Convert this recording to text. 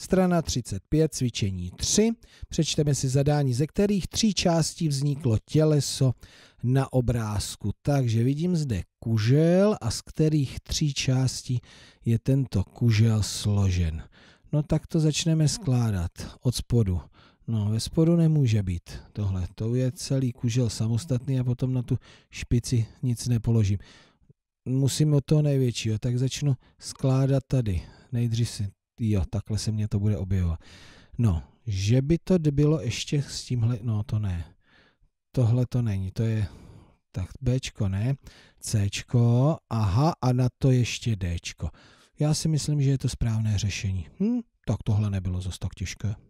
Strana 35, cvičení 3. Přečteme si zadání, ze kterých tří částí vzniklo těleso na obrázku. Takže vidím zde kužel a z kterých tří částí je tento kužel složen. No tak to začneme skládat od spodu. No, ve spodu nemůže být tohle. To je celý kužel samostatný a potom na tu špici nic nepoložím. Musím od toho největšího, tak začnu skládat tady. Nejdřív si jo, takhle se mě to bude objevovat. No, že by to bylo ještě s tímhle, no to ne. Tohle to není, to je, tak Bčko ne, Cčko, aha, a na to ještě Dčko. Já si myslím, že je to správné řešení. Hm, tak tohle nebylo zase tak těžké.